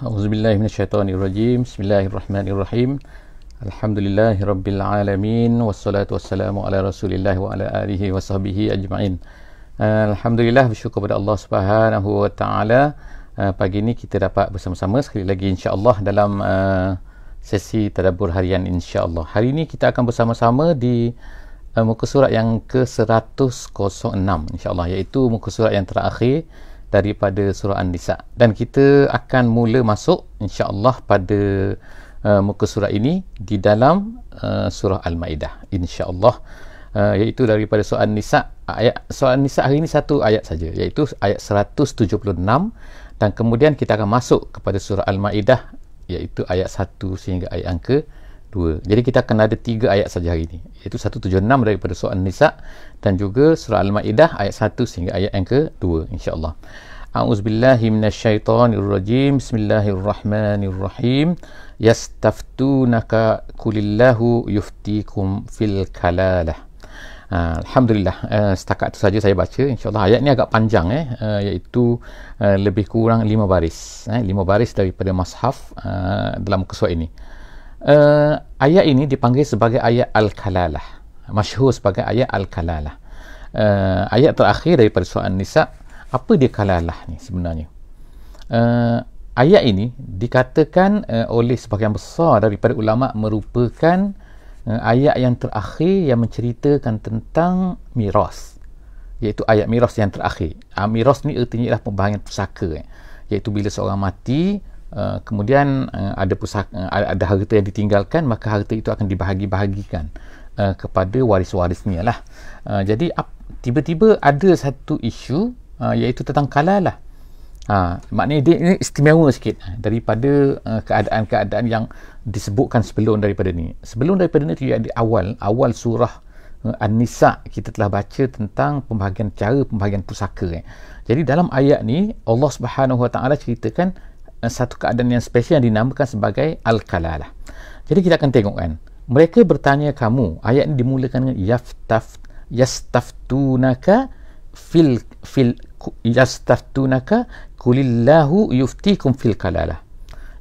A'udzubillahi minasyaitonirrajim. Bismillahirrahmanirrahim. Alhamdulillahirabbil alamin wassalatu wassalamu ala rasulillah wa ala alihi washabbihi ajmain. Eh, Alhamdulillah bersyukur kepada Allah Subhanahu wa taala eh, pagi ini kita dapat bersama-sama sekali lagi insyaAllah dalam eh, sesi tadabbur harian insyaAllah. Hari ini kita akan bersama-sama di uh, muka surat yang ke-106 insya-Allah iaitu muka surat yang terakhir daripada surah An-Nisa dan kita akan mula masuk insya-Allah pada uh, muka surah ini di dalam uh, surah Al-Maidah insya-Allah uh, iaitu daripada surah An-Nisa ayat surah An-Nisa hari ini satu ayat saja iaitu ayat 176 dan kemudian kita akan masuk kepada surah Al-Maidah iaitu ayat 1 sehingga ayat yang dua. Jadi kita akan ada tiga ayat saja hari ini. Iaitu 176 daripada surah An-Nisa dan juga surah Al-Maidah ayat 1 sehingga ayat yang kedua insya-Allah. A'udzubillahi minasyaitonirrajim. Bismillahirrahmanirrahim. Yastaftunaka kulillahu yuftikum fil kalalah. Uh, Alhamdulillah uh, setakat tu saja saya baca insyaAllah ayat ni agak panjang eh, uh, iaitu uh, lebih kurang lima baris eh, lima baris daripada mashaf uh, dalam kesuat ini uh, ayat ini dipanggil sebagai ayat Al-Kalalah masyhur sebagai ayat Al-Kalalah uh, ayat terakhir daripada surah Nisa apa dia Kalalah ni sebenarnya uh, ayat ini dikatakan uh, oleh sebahagian besar daripada ulama merupakan ayat yang terakhir yang menceritakan tentang miras iaitu ayat miras yang terakhir uh, miras ni ertinya ialah pembahagian pusaka eh. iaitu bila seorang mati Eh, kemudian uh, ada pusaka uh, ada harta yang ditinggalkan maka harta itu akan dibahagi-bahagikan uh, kepada waris-warisnya lah. Uh, jadi ap, tiba-tiba ada satu isu uh, iaitu tentang kalah lah. Ha, maknanya dia ini istimewa sikit daripada uh, keadaan-keadaan yang disebutkan sebelum daripada ni. Sebelum daripada ni tu ada awal awal surah uh, An-Nisa kita telah baca tentang pembahagian cara pembahagian pusaka eh. Jadi dalam ayat ni Allah Subhanahu Wa Taala ceritakan satu keadaan yang spesial yang dinamakan sebagai Al-Kalalah. Jadi kita akan tengok kan. Mereka bertanya kamu. Ayat ini dimulakan dengan Yaftaf, Yastaftunaka fil fil yastaftunaka kulillahu yuftikum fil kalalah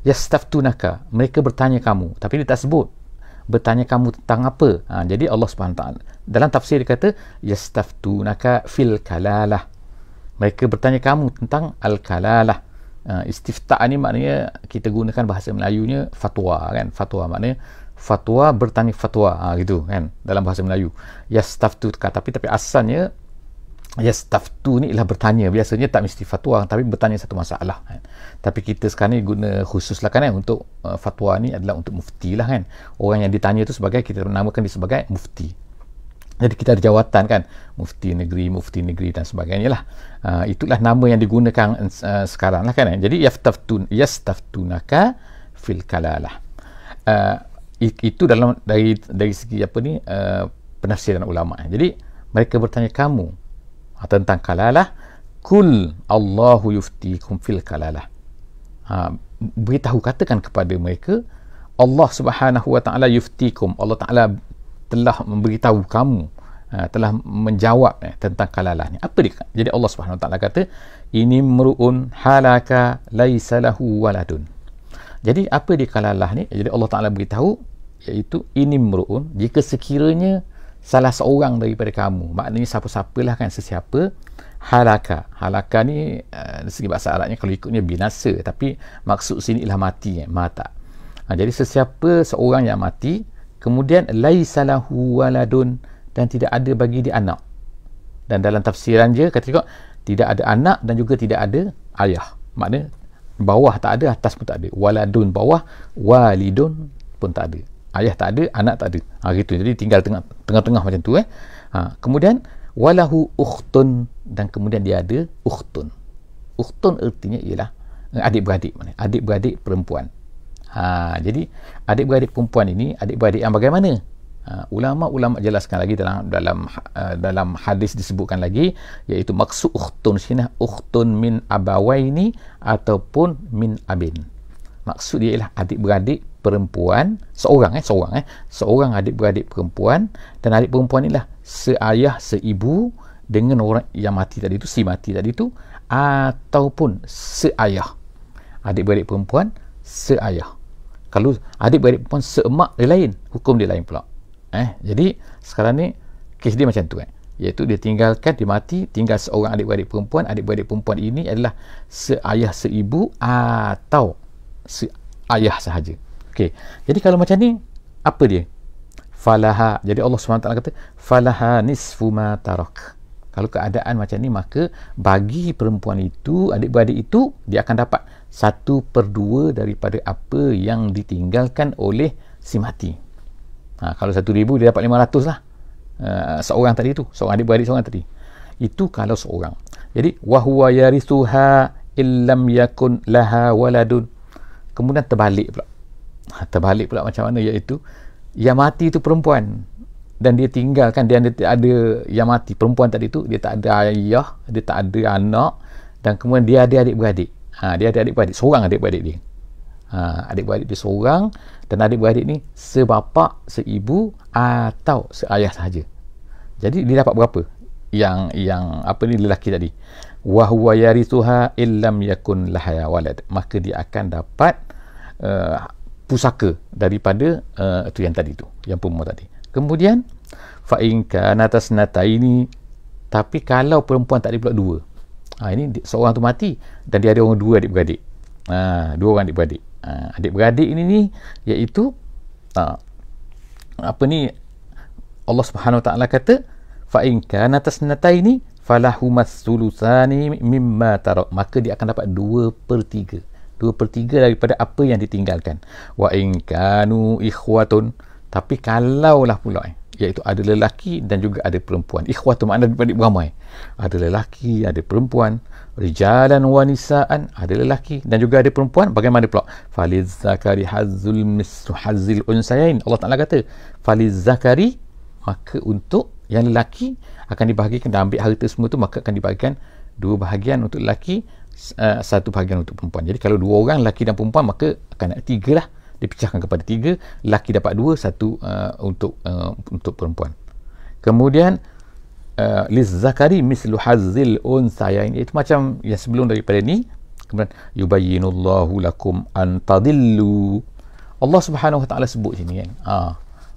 yastaftunaka mereka bertanya kamu tapi dia tak sebut bertanya kamu tentang apa ha, jadi Allah SWT dalam tafsir dia kata yastaftunaka fil kalalah mereka bertanya kamu tentang al kalalah Ah, istifta ni maknanya kita gunakan bahasa Melayunya fatwa kan fatwa maknanya fatwa bertanya fatwa ha, gitu kan dalam bahasa Melayu yastaftu kata tapi tapi asalnya yastaftu ni ialah bertanya biasanya tak mesti fatwa tapi bertanya satu masalah kan? tapi kita sekarang ni guna khususlah kan, kan? untuk uh, fatwa ni adalah untuk mufti lah kan orang yang ditanya tu sebagai kita namakan dia sebagai mufti jadi kita ada jawatan kan mufti negeri mufti negeri dan sebagainya lah uh, itulah nama yang digunakan uh, sekarang lah kan eh? jadi yaftaftun yastaftunaka fil kalalah uh, itu dalam dari dari segi apa ni uh, penafsiran ulama jadi mereka bertanya kamu uh, tentang kalalah kul allahu yuftikum fil kalalah ha, beritahu katakan kepada mereka Allah Subhanahu wa taala yuftikum Allah taala telah memberitahu kamu ha, telah menjawab eh, tentang kalalahnya apa dia jadi Allah Subhanahu taala kata ini mruun halaka laisa lahu waladun jadi apa dia kalalah ni jadi Allah taala beritahu iaitu ini mruun jika sekiranya salah seorang daripada kamu maknanya siapa-siapalah kan sesiapa halaka halaka ni uh, segi bahasa Arabnya kalau ikutnya binasa tapi maksud sini ialah mati eh, mata ha, jadi sesiapa seorang yang mati kemudian laisalahu waladun dan tidak ada bagi dia anak dan dalam tafsiran dia kata juga tidak ada anak dan juga tidak ada ayah makna bawah tak ada atas pun tak ada waladun bawah walidun pun tak ada ayah tak ada anak tak ada ha, gitu jadi tinggal tengah, tengah macam tu eh ha, kemudian walahu ukhtun dan kemudian dia ada ukhtun ukhtun artinya ialah eh, adik-beradik mana? adik-beradik perempuan Ha, jadi adik-beradik perempuan ini adik-beradik yang bagaimana? Ha, ulama-ulama jelaskan lagi dalam dalam uh, dalam hadis disebutkan lagi iaitu maksud ukhtun sinah ukhtun min abawaini ataupun min abin. Maksud dia ialah adik-beradik perempuan seorang eh seorang eh seorang adik-beradik perempuan dan adik perempuan inilah seayah seibu dengan orang yang mati tadi tu si mati tadi tu ataupun seayah adik-beradik perempuan seayah kalau adik-beradik perempuan seemak dia lain hukum dia lain pula eh jadi sekarang ni kes dia macam tu eh iaitu dia tinggalkan dia mati tinggal seorang adik-beradik perempuan adik-beradik perempuan ini adalah seayah seibu atau seayah sahaja okey jadi kalau macam ni apa dia falaha jadi Allah SWT kata falaha nisfu ma tarak kalau keadaan macam ni maka bagi perempuan itu adik-beradik itu dia akan dapat satu per dua daripada apa yang ditinggalkan oleh si mati ha, kalau satu ribu dia dapat lima ratus lah uh, seorang tadi tu seorang adik-beradik seorang tadi itu kalau seorang jadi wahuwa yarisuha illam yakun laha waladun kemudian terbalik pula ha, terbalik pula macam mana iaitu yang mati itu perempuan dan dia tinggalkan dia ada yang mati perempuan tadi tu dia tak ada ayah dia tak ada anak dan kemudian dia ada adik beradik ha, dia ada adik beradik seorang adik beradik dia ha, adik beradik dia seorang dan adik beradik ni sebapa seibu atau seayah saja. jadi dia dapat berapa yang yang apa ni lelaki tadi wa huwa yarithuha illam yakun lahaya walad maka dia akan dapat uh, pusaka daripada uh, tu yang tadi tu yang perempuan tadi Kemudian fa in kana tasnataini tapi kalau perempuan tak ada pula dua. Ha, ini seorang tu mati dan dia ada orang dua adik-beradik. Ha, dua orang adik-beradik. Ha, adik-beradik ini ni iaitu ha, apa ni Allah Subhanahu Wa Taala kata fa in kana tasnataini falahuma thulutsani mimma tarak maka dia akan dapat 2/3 2/3 daripada apa yang ditinggalkan wa in kanu ikhwatun tapi kalaulah pula eh, iaitu ada lelaki dan juga ada perempuan ikhwah tu makna beradik beramai ada lelaki ada perempuan rijalan wa nisaan ada lelaki dan juga ada perempuan bagaimana pula faliz zakari hazul misru hazil unsayain Allah Ta'ala kata faliz zakari maka untuk yang lelaki akan dibahagikan dan ambil harta semua tu maka akan dibahagikan dua bahagian untuk lelaki eh, satu bahagian untuk perempuan jadi kalau dua orang lelaki dan perempuan maka akan ada tiga lah dipecahkan kepada tiga laki dapat dua satu uh, untuk uh, untuk perempuan kemudian uh, li zakari mislu hazil unsayain itu macam yang sebelum daripada ni kemudian yubayyinullahu lakum an tadillu Allah Subhanahu wa taala sebut sini kan ha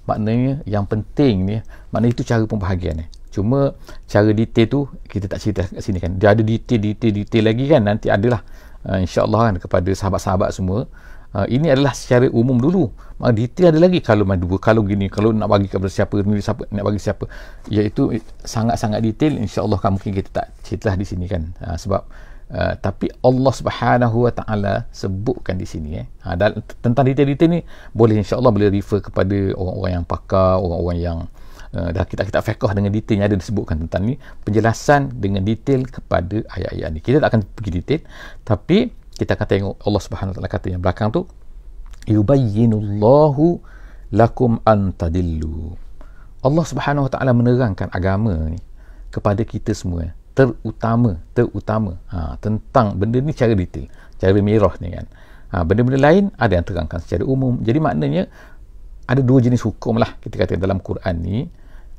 maknanya yang penting ni maknanya itu cara pembahagian ni cuma cara detail tu kita tak cerita kat sini kan dia ada detail detail detail lagi kan nanti adalah uh, insyaallah kan kepada sahabat-sahabat semua Uh, ini adalah secara umum dulu. Mak detail ada lagi kalau main dua, kalau gini, kalau nak bagi kepada siapa, ini siapa, nak bagi siapa. Iaitu eh, sangat-sangat detail insya-Allah kan mungkin kita tak cerita di sini kan. Uh, sebab uh, tapi Allah Subhanahu Wa Taala sebutkan di sini eh. Ha, dan tentang detail-detail ni boleh insya-Allah boleh refer kepada orang-orang yang pakar, orang-orang yang uh, dah kita kita fiqh dengan detail yang ada disebutkan tentang ni, penjelasan dengan detail kepada ayat-ayat ni. Kita tak akan pergi detail tapi kita akan tengok Allah Subhanahu Wa Taala kata yang belakang tu yubayyinullahu lakum antadillu Allah Subhanahu Wa Taala menerangkan agama ni kepada kita semua terutama terutama ha, tentang benda ni cara detail cara mirah ni kan ha, benda-benda lain ada yang terangkan secara umum jadi maknanya ada dua jenis hukum lah kita kata dalam Quran ni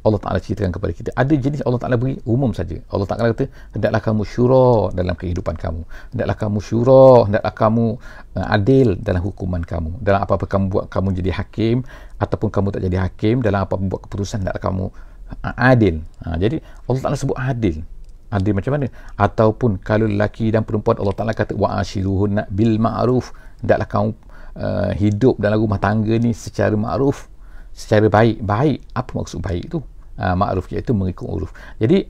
Allah Ta'ala ceritakan kepada kita ada jenis Allah Ta'ala beri umum saja Allah Ta'ala kata hendaklah kamu syura dalam kehidupan kamu hendaklah kamu syura hendaklah kamu uh, adil dalam hukuman kamu dalam apa-apa kamu buat kamu jadi hakim ataupun kamu tak jadi hakim dalam apa-apa buat keputusan hendaklah kamu uh, adil ha, jadi Allah Ta'ala sebut adil adil macam mana ataupun kalau lelaki dan perempuan Allah Ta'ala kata wa'ashiruhunna bil ma'ruf hendaklah kamu uh, hidup dalam rumah tangga ni secara ma'ruf secara baik baik apa maksud baik tu Ah, ma'ruf iaitu mengikut uruf. Jadi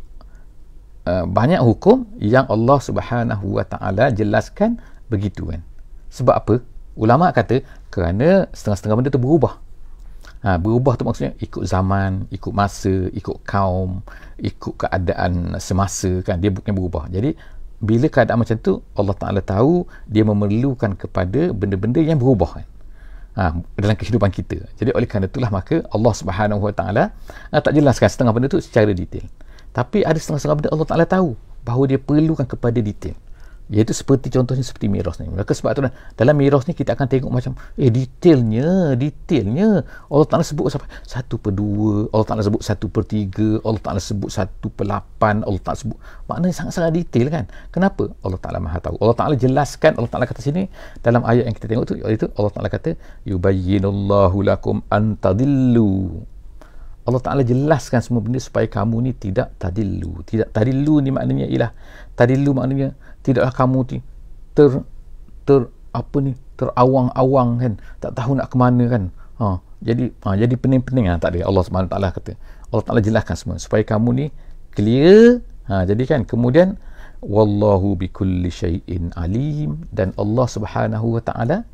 uh, banyak hukum yang Allah Subhanahu Wa Taala jelaskan begitu kan. Sebab apa? Ulama kata kerana setengah-setengah benda tu berubah. Ha, berubah tu maksudnya ikut zaman, ikut masa, ikut kaum, ikut keadaan semasa kan dia bukan berubah. Jadi bila keadaan macam tu Allah Taala tahu dia memerlukan kepada benda-benda yang berubah kan. Ah, dalam kehidupan kita. Jadi oleh kerana itulah maka Allah Subhanahu Wa Taala ah, tak jelaskan setengah benda itu secara detail. Tapi ada setengah-setengah benda Allah Taala tahu bahawa dia perlukan kepada detail iaitu seperti contohnya seperti miros ni maka sebab tu lah, dalam miros ni kita akan tengok macam eh detailnya detailnya Allah Ta'ala sebut sampai satu per dua, Allah Ta'ala sebut satu per tiga, Allah Ta'ala sebut satu per lapan, Allah Ta'ala sebut maknanya sangat-sangat detail kan kenapa Allah Ta'ala maha tahu Allah Ta'ala jelaskan Allah Ta'ala kata sini dalam ayat yang kita tengok tu itu Allah Ta'ala kata yubayyinullahu lakum antadillu Allah Ta'ala jelaskan semua benda supaya kamu ni tidak tadillu tidak tadillu ni maknanya ialah tadillu maknanya tidaklah kamu ter ter apa ni terawang-awang kan tak tahu nak ke mana kan ha jadi ha, jadi pening-pening lah, tak ada Allah Subhanahu taala kata Allah taala jelaskan semua supaya kamu ni clear ha jadi kan kemudian wallahu bikulli syaiin alim dan Allah Subhanahu wa taala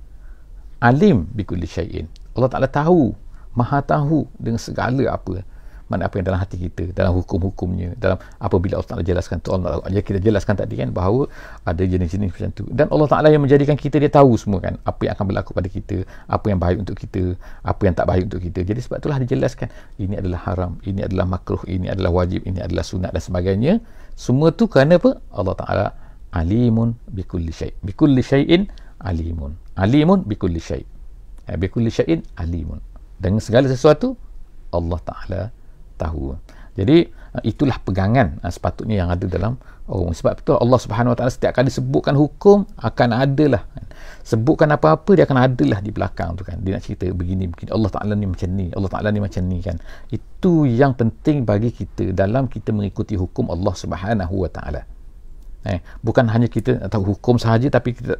alim bikulli syaiin Allah taala tahu maha tahu dengan segala apa mana apa yang dalam hati kita dalam hukum-hukumnya dalam apabila Allah Ta'ala jelaskan tu Allah Ta'ala ya, kita jelaskan tadi kan bahawa ada jenis-jenis macam tu dan Allah Ta'ala yang menjadikan kita dia tahu semua kan apa yang akan berlaku pada kita apa yang baik untuk kita apa yang tak baik untuk kita jadi sebab itulah dijelaskan ini adalah haram ini adalah makruh ini adalah wajib ini adalah sunat dan sebagainya semua tu kerana apa Allah Ta'ala alimun bikulli syai bikulli syai'in alimun alimun bikulli syai eh, bikulli syai'in alimun Dengan segala sesuatu Allah Ta'ala tahu. Jadi eh, itulah pegangan eh, sepatutnya yang ada dalam orang oh, sebab tu Allah Subhanahu Wa Taala setiap kali sebutkan hukum akan ada lah kan. sebutkan apa-apa dia akan ada lah di belakang tu kan dia nak cerita begini begini Allah Taala ni macam ni Allah Taala ni macam ni kan itu yang penting bagi kita dalam kita mengikuti hukum Allah Subhanahu Wa Taala eh bukan hanya kita tahu hukum sahaja tapi kita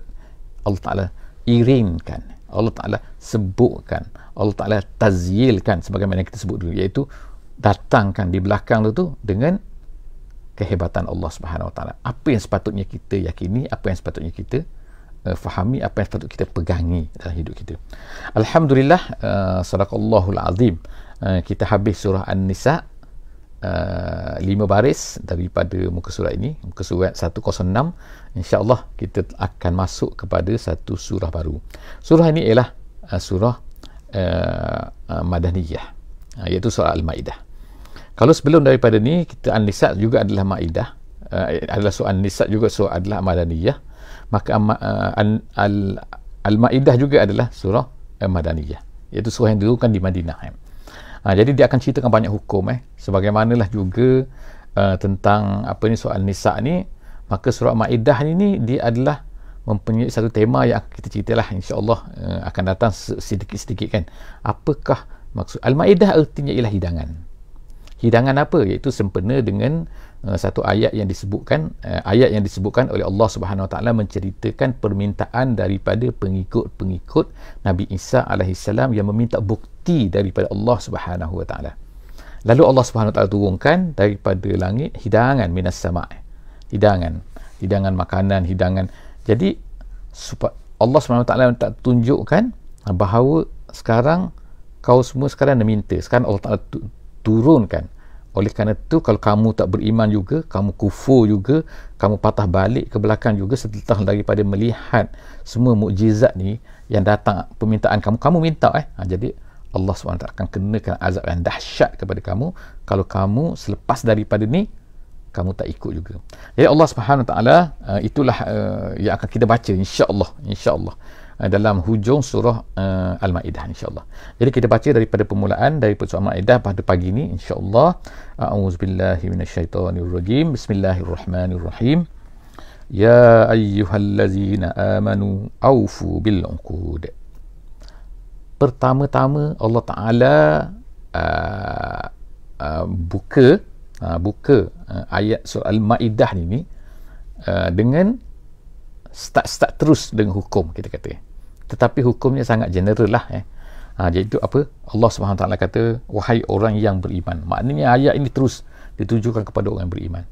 Allah Taala iringkan Allah Taala sebutkan Allah Taala tazyilkan sebagaimana kita sebut dulu iaitu datangkan di belakang tu dengan kehebatan Allah Subhanahu Wa Taala. Apa yang sepatutnya kita yakini, apa yang sepatutnya kita uh, fahami, apa yang sepatutnya kita pegangi dalam hidup kita. Alhamdulillah, uh, eh, Allahul azim. Uh, kita habis surah An-Nisa uh, lima baris daripada muka surat ini muka surat 106 insyaAllah kita akan masuk kepada satu surah baru surah ini ialah uh, surah uh, uh, Madaniyah uh, iaitu surah Al-Ma'idah kalau sebelum daripada ni kita an anisat juga adalah maidah uh, adalah eh, an anisat juga so adalah madaniyah maka uh, al al maidah juga adalah surah eh, madaniyah iaitu surah yang diturunkan di Madinah eh. ha, jadi dia akan ceritakan banyak hukum eh sebagaimanalah juga uh, tentang apa ni soal nisa ni maka surah maidah ni ni dia adalah mempunyai satu tema yang kita ceritalah insyaallah uh, akan datang sedikit-sedikit kan apakah maksud al maidah artinya ialah hidangan hidangan apa iaitu sempena dengan uh, satu ayat yang disebutkan uh, ayat yang disebutkan oleh Allah Subhanahu Wa Taala menceritakan permintaan daripada pengikut-pengikut Nabi Isa alaihi salam yang meminta bukti daripada Allah Subhanahu Wa Taala lalu Allah Subhanahu Wa Taala turunkan daripada langit hidangan minas sama hidangan hidangan makanan hidangan jadi Allah Subhanahu Wa Taala tak tunjukkan bahawa sekarang kau semua sekarang meminta sekarang Allah Taala diturunkan oleh kerana itu kalau kamu tak beriman juga kamu kufur juga kamu patah balik ke belakang juga setelah daripada melihat semua mukjizat ni yang datang permintaan kamu kamu minta eh ha, jadi Allah SWT akan kenakan azab yang dahsyat kepada kamu kalau kamu selepas daripada ni kamu tak ikut juga jadi Allah SWT uh, eh, itulah uh, yang akan kita baca insyaAllah insyaAllah Allah. Eh, dalam hujung surah uh, Al-Maidah insya-Allah. Jadi kita baca daripada permulaan daripada surah Al-Maidah pada pagi ini insya-Allah. A'udzubillahi minasyaitonirrajim. Bismillahirrahmanirrahim. Ya ayyuhallazina amanu awfu bil Pertama-tama Allah Taala uh, uh, buka uh, buka uh, ayat surah Al-Maidah ni uh, dengan start start terus dengan hukum kita kata. Ya tetapi hukumnya sangat general lah eh. Ha, jadi itu apa? Allah swt kata, "Wahai orang yang beriman." Maknanya ayat ini terus ditujukan kepada orang yang beriman.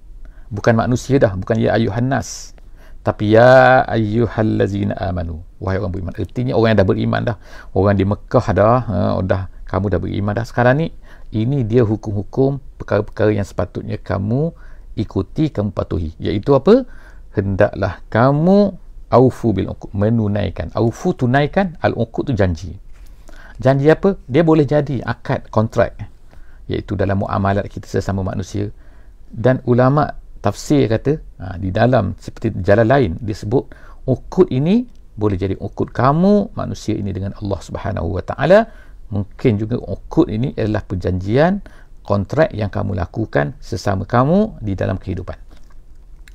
Bukan manusia dah, bukan ya ayuhan nas. Tapi ya ayyuhallazina amanu. Wahai orang beriman. Artinya orang yang dah beriman dah. Orang di Mekah dah, ha, oh, dah kamu dah beriman dah. Sekarang ni ini dia hukum-hukum perkara-perkara yang sepatutnya kamu ikuti, kamu patuhi. Iaitu apa? Hendaklah kamu aufu bil uqud menunaikan aufu tunaikan al uqud tu janji janji apa dia boleh jadi akad kontrak iaitu dalam muamalat kita sesama manusia dan ulama tafsir kata ha, di dalam seperti jalan lain disebut uqud ini boleh jadi uqud kamu manusia ini dengan Allah Subhanahu wa taala mungkin juga uqud ini adalah perjanjian kontrak yang kamu lakukan sesama kamu di dalam kehidupan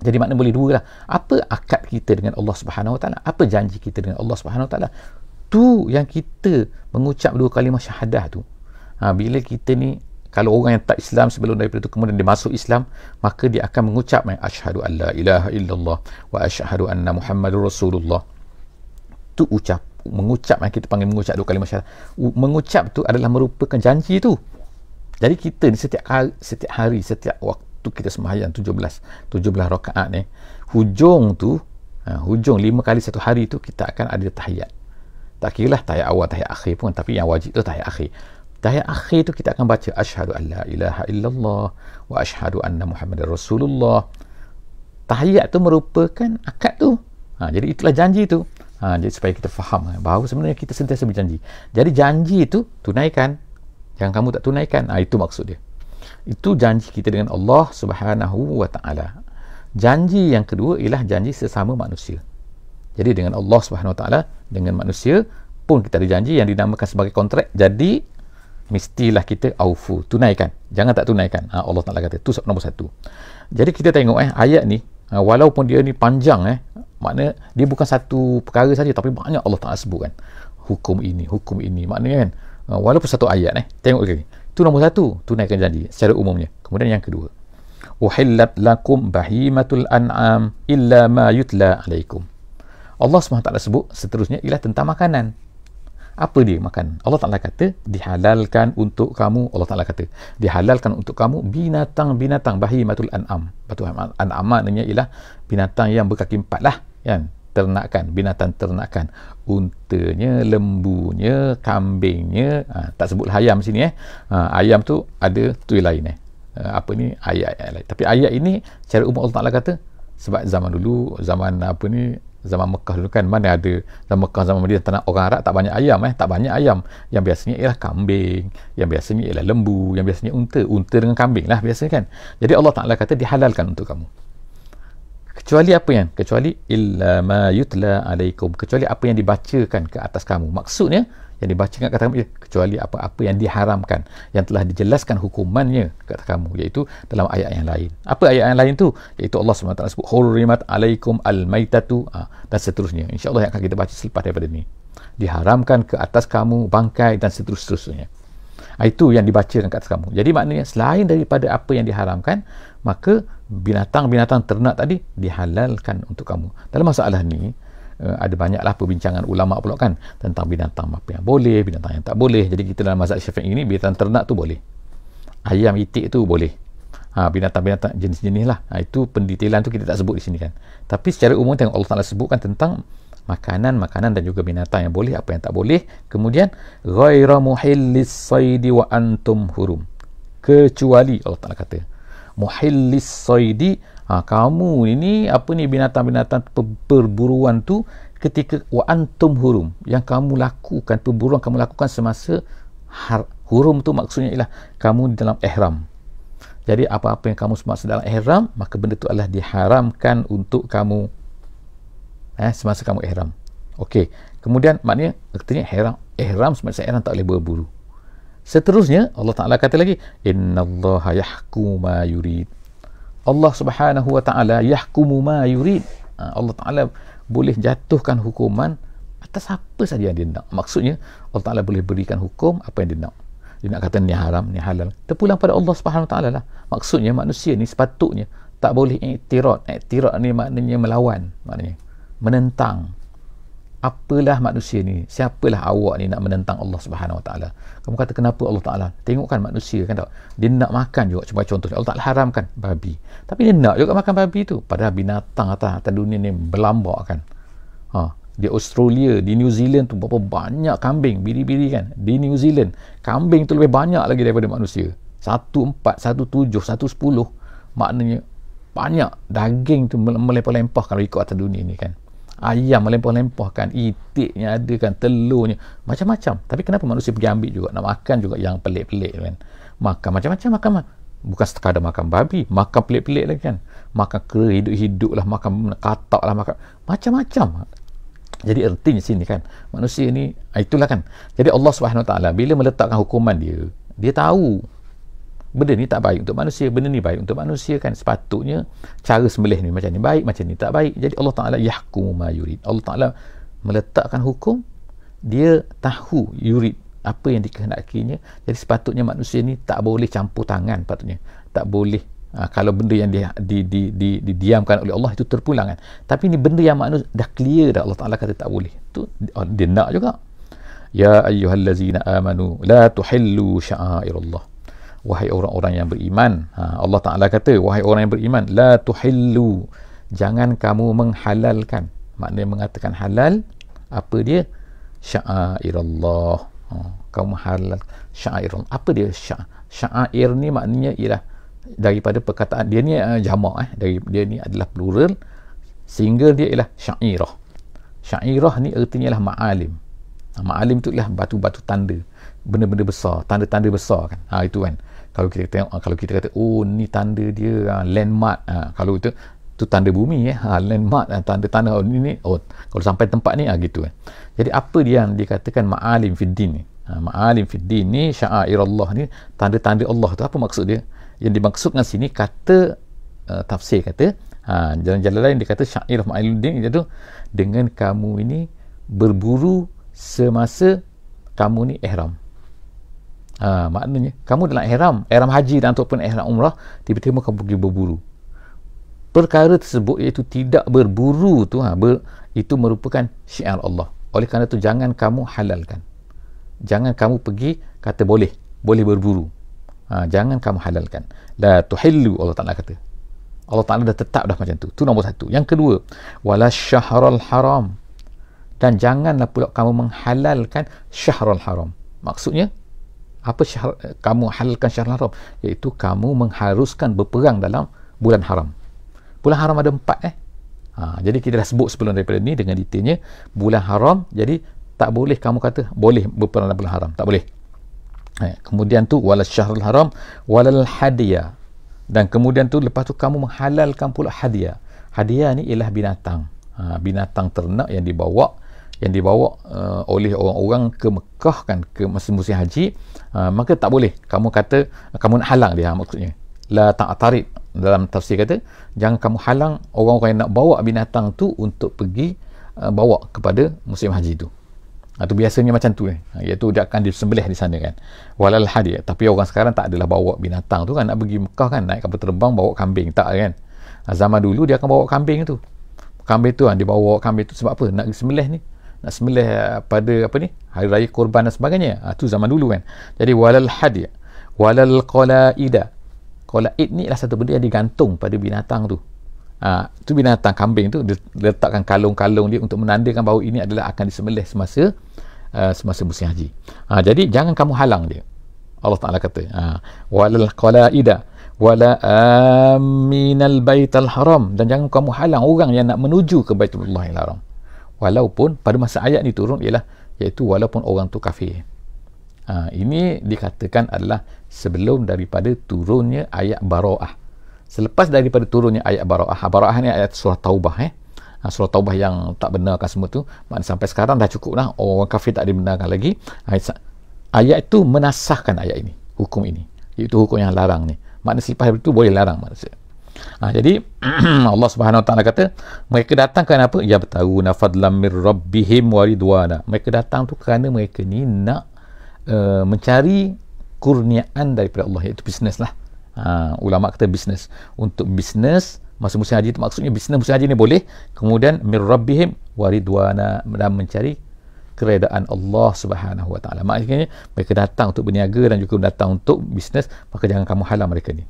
jadi makna boleh dua lah. Apa akad kita dengan Allah Subhanahu Wataala? Apa janji kita dengan Allah Subhanahu Wataala? Tu yang kita mengucap dua kalimah syahadah tu. Ha, bila kita ni kalau orang yang tak Islam sebelum daripada itu kemudian dia masuk Islam maka dia akan mengucap asyhadu alla ilaha illallah wa asyhadu anna muhammadur rasulullah tu ucap mengucap yang kita panggil mengucap dua kalimah syahadah mengucap tu adalah merupakan janji tu jadi kita ni setiap hari setiap hari setiap waktu tu kita sembahyang 17 17 rakaat ni hujung tu ha, hujung 5 kali satu hari tu kita akan ada tahiyat tak kira lah tahiyat awal tahiyat akhir pun tapi yang wajib tu tahiyat akhir tahiyat akhir tu kita akan baca ashadu an la ilaha illallah wa ashadu anna muhammad rasulullah tahiyat tu merupakan akad tu ha, jadi itulah janji tu ha, jadi supaya kita faham ha, bahawa sebenarnya kita sentiasa berjanji jadi janji tu tunaikan Yang kamu tak tunaikan ha, itu maksud dia itu janji kita dengan Allah Subhanahu wa taala janji yang kedua ialah janji sesama manusia jadi dengan Allah Subhanahu wa taala dengan manusia pun kita ada janji yang dinamakan sebagai kontrak jadi mestilah kita aufu tunaikan jangan tak tunaikan ha, Allah Taala kata tu nombor satu jadi kita tengok eh ayat ni ha, walaupun dia ni panjang eh makna dia bukan satu perkara saja tapi banyak Allah Taala sebutkan hukum ini hukum ini maknanya kan ha, walaupun satu ayat eh tengok lagi itu nombor satu tunaikan janji secara umumnya. Kemudian yang kedua. Uhillat lakum bahimatul an'am illa ma yutla alaikum. Allah SWT sebut seterusnya ialah tentang makanan. Apa dia makan? Allah Ta'ala kata, dihalalkan untuk kamu, Allah Ta'ala kata, dihalalkan untuk kamu binatang-binatang bahimatul an'am. Batu an'am maknanya ialah binatang yang berkaki empat lah. Yang ternakan, binatang ternakan untanya, lembunya kambingnya, ha, tak sebut ayam sini eh, ha, ayam tu ada tu lain eh, ha, apa ni ayat, ayat lain, tapi ayat ini cara umat Allah Ta'ala kata, sebab zaman dulu zaman apa ni, zaman Mekah dulu kan mana ada zaman Mekah zaman Madinah tanah orang Arab tak banyak ayam eh tak banyak ayam yang biasanya ialah kambing yang biasanya ialah lembu yang biasanya unta unta dengan kambing lah biasa kan jadi Allah Taala kata dihalalkan untuk kamu kecuali apa yang kecuali illa ma yutla alaikum kecuali apa yang dibacakan ke atas kamu maksudnya yang dibacakan kata kamu ya, kecuali apa-apa yang diharamkan yang telah dijelaskan hukumannya kata kamu iaitu dalam ayat yang lain apa ayat yang lain tu iaitu Allah SWT sebut hurrimat alaikum almaitatu ha, dan seterusnya insyaAllah yang akan kita baca selepas daripada ini diharamkan ke atas kamu bangkai dan seterusnya Ah, itu yang dibacakan kat kamu jadi maknanya selain daripada apa yang diharamkan maka binatang-binatang ternak tadi dihalalkan untuk kamu dalam masalah ni eh, ada banyaklah perbincangan ulama pula kan tentang binatang apa yang boleh binatang yang tak boleh jadi kita dalam mazhab syafi'i ini binatang ternak tu boleh ayam itik tu boleh ha, binatang-binatang jenis-jenis lah ha, itu pendetailan tu kita tak sebut di sini kan tapi secara umum tengok Allah Ta'ala sebutkan tentang makanan, makanan dan juga binatang yang boleh, apa yang tak boleh. Kemudian, غَيْرَ مُحِلِّ wa antum hurum Kecuali, Allah Ta'ala kata, muhillis saidi ha, kamu ini apa ni binatang-binatang perburuan tu ketika wa antum hurum yang kamu lakukan perburuan kamu lakukan semasa har, hurum tu maksudnya ialah kamu di dalam ihram jadi apa-apa yang kamu semasa dalam ihram maka benda tu adalah diharamkan untuk kamu eh, semasa kamu ihram okey kemudian maknanya katanya ihram ihram semasa ihram tak boleh berburu seterusnya Allah Taala kata lagi Inna yahkumu ma yurid Allah Subhanahu wa taala yahkumu ma yurid ha, Allah Taala boleh jatuhkan hukuman atas apa saja yang dia nak maksudnya Allah Taala boleh berikan hukum apa yang dia nak dia nak kata ni haram ni halal terpulang pada Allah Subhanahu wa taala lah maksudnya manusia ni sepatutnya tak boleh iktirad iktirad ni maknanya melawan maknanya menentang apalah manusia ni siapalah awak ni nak menentang Allah Subhanahu Wa Taala kamu kata kenapa Allah Taala Tengok kan manusia kan tak dia nak makan juga cuma contoh Allah Taala haramkan babi tapi dia nak juga makan babi tu padahal binatang atas, atas dunia ni berlambak kan ha di Australia di New Zealand tu berapa banyak kambing biri-biri kan di New Zealand kambing tu lebih banyak lagi daripada manusia 1 4 1 7 1 10 maknanya banyak daging tu melempah-lempah kalau ikut atas dunia ni kan ayam melempah-lempahkan itiknya ada kan telurnya macam-macam tapi kenapa manusia pergi ambil juga nak makan juga yang pelik-pelik kan makan macam-macam makan ma- bukan sekadar makan babi makan pelik-pelik lagi kan makan kera hidup-hidup lah makan katak lah makan macam-macam jadi ertinya sini kan manusia ni ah, itulah kan jadi Allah SWT bila meletakkan hukuman dia dia tahu benda ni tak baik untuk manusia benda ni baik untuk manusia kan sepatutnya cara sembelih ni macam ni baik macam ni tak baik jadi Allah Ta'ala yahkumu ma yurid Allah Ta'ala meletakkan hukum dia tahu yurid apa yang dikehendakinya jadi sepatutnya manusia ni tak boleh campur tangan patutnya tak boleh Ha, kalau benda yang di, di, di, di, diamkan oleh Allah itu terpulang kan tapi ini benda yang manusia dah clear dah Allah Ta'ala kata tak boleh tu dia nak juga ya ayyuhallazina amanu la tuhillu sya'airullah wahai orang-orang yang beriman ha, Allah Ta'ala kata wahai orang yang beriman la tuhillu jangan kamu menghalalkan maknanya mengatakan halal apa dia sya'airallah ha, kamu halal sya'airallah apa dia sya'air syair ni maknanya ialah daripada perkataan dia ni uh, jamak eh dari dia ni adalah plural sehingga dia ialah sya'irah sya'irah ni artinya ialah ma'alim ha, ma'alim tu ialah batu-batu tanda benda-benda besar tanda-tanda besar kan ha itu kan kalau kita tengok ah, kalau kita kata oh ni tanda dia ah, landmark ha, kalau itu tu tanda bumi eh ha, landmark tanda tanda oh, ni, ni oh kalau sampai tempat ni ah ha, gitu eh. jadi apa dia yang dikatakan ma'alim fid ni ha, ma'alim fid din syair Allah ni tanda-tanda Allah tu apa maksud dia yang dimaksudkan sini kata uh, tafsir kata jalan-jalan lain dia kata sya'ir ma'aluddin itu dengan kamu ini berburu semasa kamu ni ihram Ha, maknanya kamu dalam ihram, ihram haji dan ataupun ihram umrah, tiba-tiba kamu pergi berburu. Perkara tersebut iaitu tidak berburu tu ha, ber, itu merupakan syiar Allah. Oleh kerana itu jangan kamu halalkan. Jangan kamu pergi kata boleh, boleh berburu. Ha, jangan kamu halalkan. La tuhillu Allah Taala kata. Allah Taala dah tetap dah macam tu. Tu nombor satu. Yang kedua, wala syahrul haram. Dan janganlah pula kamu menghalalkan syahrul haram. Maksudnya apa syar, kamu halalkan syahrul haram iaitu kamu mengharuskan berperang dalam bulan haram bulan haram ada empat eh ha, jadi kita dah sebut sebelum daripada ni dengan detailnya bulan haram jadi tak boleh kamu kata boleh berperang dalam bulan haram tak boleh ha, kemudian tu wala syahrul haram wala hadiah dan kemudian tu lepas tu kamu menghalalkan pula hadiah hadiah ni ialah binatang ha, binatang ternak yang dibawa yang dibawa uh, oleh orang-orang ke Mekah kan ke musim-musim haji uh, maka tak boleh kamu kata uh, kamu nak halang dia maksudnya la ta'tarid dalam tafsir kata jangan kamu halang orang-orang yang nak bawa binatang tu untuk pergi uh, bawa kepada musim haji tu atau biasanya macam tu eh. Ha, iaitu dia akan disembelih di sana kan walal hadi tapi orang sekarang tak adalah bawa binatang tu kan nak pergi Mekah kan naik kapal terbang bawa kambing tak kan zaman dulu dia akan bawa kambing tu kambing tu kan dia bawa kambing tu sebab apa nak disembelih ni nak sembelih eh, pada apa ni hari raya korban dan sebagainya ha, tu zaman dulu kan jadi walal hadi walal qalaida qalaid ni adalah satu benda yang digantung pada binatang tu ha, tu binatang kambing tu dia letakkan kalung-kalung dia untuk menandakan bahawa ini adalah akan disembelih semasa uh, semasa musim haji ha, jadi jangan kamu halang dia Allah Ta'ala kata ha, walal qalaida wala aminal baitul haram dan jangan kamu halang orang yang nak menuju ke baitullah yang haram walaupun pada masa ayat ni turun ialah iaitu walaupun orang tu kafir ha, ini dikatakan adalah sebelum daripada turunnya ayat Baroah. selepas daripada turunnya ayat Baroah, ha, Baroah ni ayat surah taubah eh ha, surah taubah yang tak benarkan semua tu maknanya sampai sekarang dah cukup lah orang kafir tak dibenarkan lagi ayat, ha, ayat tu menasahkan ayat ini hukum ini iaitu hukum yang larang ni maknanya selepas itu boleh larang maksudnya Ha, jadi Allah Subhanahu Wa Taala kata mereka datang kerana apa? Ya bertahu nafadlam mir rabbihim waridwana. Mereka datang tu kerana mereka ni nak uh, mencari kurniaan daripada Allah iaitu bisnes lah. Ha, ulama kata bisnes untuk bisnes masa musim haji itu maksudnya bisnes musim haji ni boleh kemudian mir waridwana dan mencari keredaan Allah Subhanahu Wa Taala. Maksudnya mereka datang untuk berniaga dan juga datang untuk bisnes maka jangan kamu halang mereka ni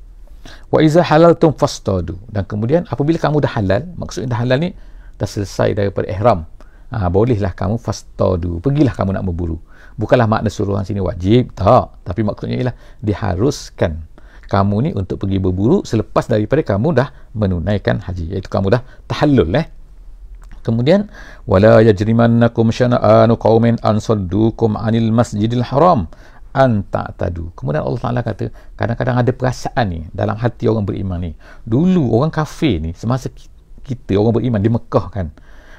wa iza halaltum fastadu dan kemudian apabila kamu dah halal maksudnya dah halal ni dah selesai daripada ihram ha, bolehlah kamu fastadu pergilah kamu nak berburu bukanlah makna suruhan sini wajib tak tapi maksudnya ialah diharuskan kamu ni untuk pergi berburu selepas daripada kamu dah menunaikan haji iaitu kamu dah tahallul eh kemudian wala yajrimannakum syana'anu qaumin an saddukum 'anil masjidil haram anta tadu. Kemudian Allah Taala kata, kadang-kadang ada perasaan ni dalam hati orang beriman ni. Dulu orang kafir ni semasa kita orang beriman di Mekah kan.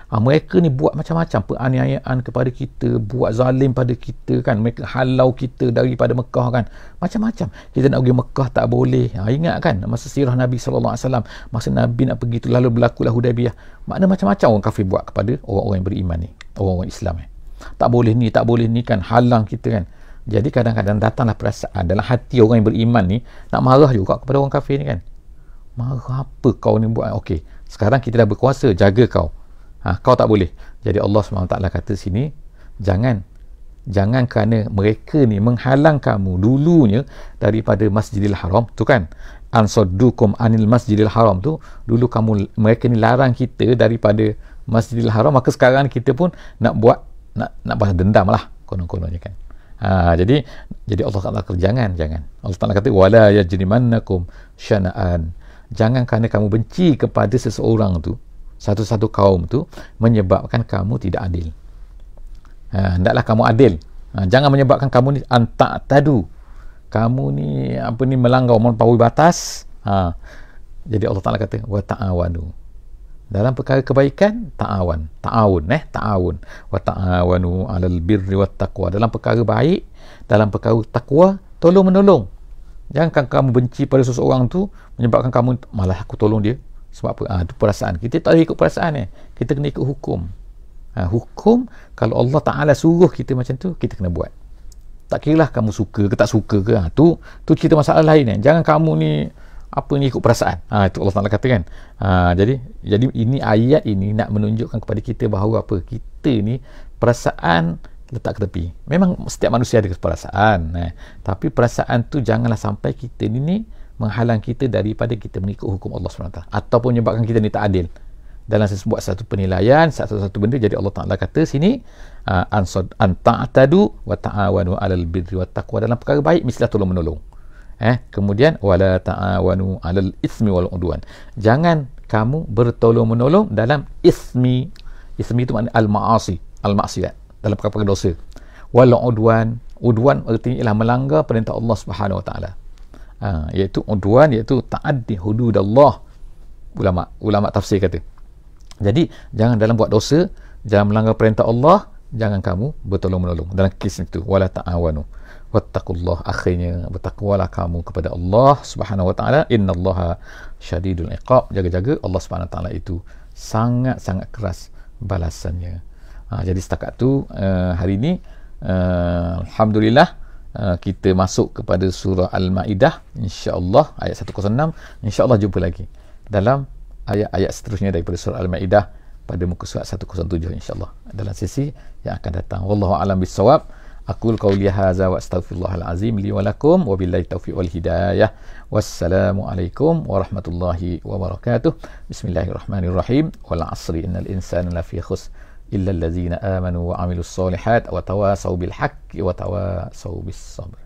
Ha, mereka ni buat macam-macam penganiayaan kepada kita, buat zalim pada kita kan. Mereka halau kita daripada Mekah kan. Macam-macam. Kita nak pergi Mekah tak boleh. Ha, ingat kan masa sirah Nabi sallallahu alaihi wasallam, masa Nabi nak pergi tu lalu berlaku lah Hudaybiyah. Makna macam-macam orang kafir buat kepada orang-orang yang beriman ni, orang-orang Islam ni. Tak boleh ni, tak boleh ni kan halang kita kan. Jadi kadang-kadang datanglah perasaan dalam hati orang yang beriman ni nak marah juga kepada orang kafir ni kan. Marah apa kau ni buat? Okey, sekarang kita dah berkuasa jaga kau. Ha, kau tak boleh. Jadi Allah SWT kata sini, jangan jangan kerana mereka ni menghalang kamu dulunya daripada Masjidil Haram tu kan ansadukum anil masjidil haram tu dulu kamu mereka ni larang kita daripada masjidil haram maka sekarang kita pun nak buat nak nak balas dendam lah konon-kononnya kan Ha, jadi jadi Allah Taala kata jangan jangan. Allah Taala kata wala yajrimannakum syana'an. Jangan kerana kamu benci kepada seseorang tu, satu-satu kaum tu menyebabkan kamu tidak adil. Ha, hendaklah kamu adil. Ha, jangan menyebabkan kamu ni antak tadu. Kamu ni apa ni melanggar melampaui batas. Ha. Jadi Allah Taala kata wa ta'awanu dalam perkara kebaikan ta'awun ta'awun eh ta'awun wa ta'awanu 'alal birri wat taqwa dalam perkara baik dalam perkara takwa tolong menolong jangan kamu benci pada seseorang tu menyebabkan kamu malah aku tolong dia sebab apa ha, ah, itu perasaan kita tak boleh ikut perasaan ni eh. kita kena ikut hukum ha, hukum kalau Allah Taala suruh kita macam tu kita kena buat tak kira lah kamu suka ke tak suka ke ha, tu tu cerita masalah lain eh. jangan kamu ni apa ni ikut perasaan ha, itu Allah Ta'ala kata kan ha, jadi jadi ini ayat ini nak menunjukkan kepada kita bahawa apa kita ni perasaan letak ke tepi memang setiap manusia ada perasaan eh. tapi perasaan tu janganlah sampai kita ni, ni menghalang kita daripada kita mengikut hukum Allah SWT ataupun menyebabkan kita ni tak adil dalam sebuah satu penilaian satu-satu benda jadi Allah Ta'ala kata sini ah, ansad anta'tadu wa ta'awanu alal birri wa taqwa dalam perkara baik mestilah tolong menolong eh kemudian wala ta'awanu 'alal ismi wal udwan jangan kamu bertolong menolong dalam ismi ismi itu makna al maasi al maksiat dalam perkara dosa wal udwan udwan artinya ialah melanggar perintah Allah Subhanahu wa taala ha, iaitu udwan iaitu taaddi hudud Allah ulama ulama tafsir kata jadi jangan dalam buat dosa jangan melanggar perintah Allah jangan kamu bertolong menolong dalam kes itu wala ta'awanu wattaqullah akhirnya bertakwalah kamu kepada Allah Subhanahu wa taala Inna innallaha syadidul iqab jaga-jaga Allah Subhanahu wa taala itu sangat-sangat keras balasannya ha, jadi setakat tu uh, hari ini uh, alhamdulillah uh, kita masuk kepada surah al-maidah insyaallah ayat 106 insyaallah jumpa lagi dalam ayat-ayat seterusnya daripada surah al-maidah pada muka surat 107 insyaallah dalam sesi yang akan datang wallahu alam bisawab أقول قولي هذا وأستغفر الله العظيم لي ولكم وبالله التوفيق والهداية والسلام عليكم ورحمة الله وبركاته بسم الله الرحمن الرحيم والعصر إن الإنسان لفي خسر إلا الذين آمنوا وعملوا الصالحات وتواصوا بالحق وتواصوا بالصبر